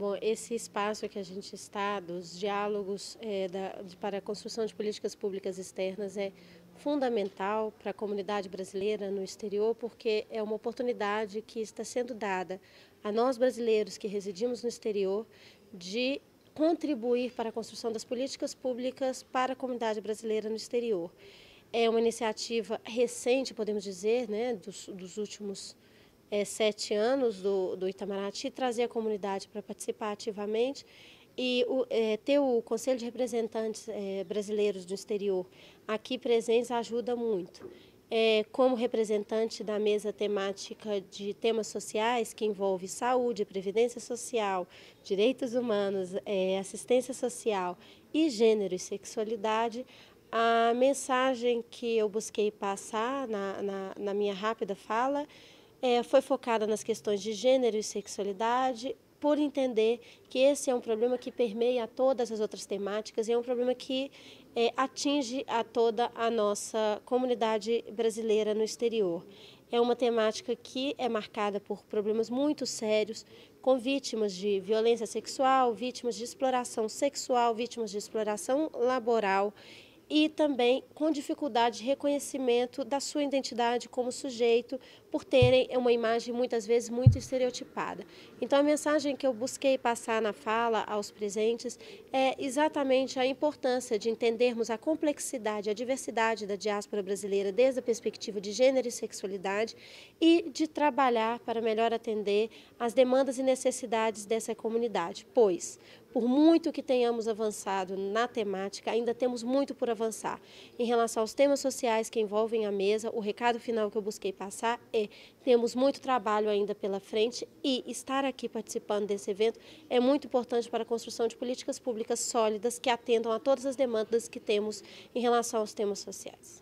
Bom, esse espaço que a gente está, dos diálogos é, da, de, para a construção de políticas públicas externas, é fundamental para a comunidade brasileira no exterior, porque é uma oportunidade que está sendo dada a nós brasileiros que residimos no exterior de contribuir para a construção das políticas públicas para a comunidade brasileira no exterior. É uma iniciativa recente, podemos dizer, né, dos, dos últimos anos é, sete anos do, do Itamaraty, trazer a comunidade para participar ativamente e o, é, ter o Conselho de Representantes é, Brasileiros do Exterior aqui presente ajuda muito. É, como representante da mesa temática de temas sociais, que envolve saúde, previdência social, direitos humanos, é, assistência social e gênero e sexualidade, a mensagem que eu busquei passar na, na, na minha rápida fala é, foi focada nas questões de gênero e sexualidade, por entender que esse é um problema que permeia todas as outras temáticas e é um problema que é, atinge a toda a nossa comunidade brasileira no exterior. É uma temática que é marcada por problemas muito sérios, com vítimas de violência sexual, vítimas de exploração sexual, vítimas de exploração laboral e também com dificuldade de reconhecimento da sua identidade como sujeito, por terem uma imagem muitas vezes muito estereotipada. Então, a mensagem que eu busquei passar na fala aos presentes é exatamente a importância de entendermos a complexidade, a diversidade da diáspora brasileira desde a perspectiva de gênero e sexualidade e de trabalhar para melhor atender às demandas e necessidades dessa comunidade, pois por muito que tenhamos avançado na temática, ainda temos muito por avançar. Em relação aos temas sociais que envolvem a mesa, o recado final que eu busquei passar é: temos muito trabalho ainda pela frente e estar aqui participando desse evento é muito importante para a construção de políticas públicas sólidas que atendam a todas as demandas que temos em relação aos temas sociais.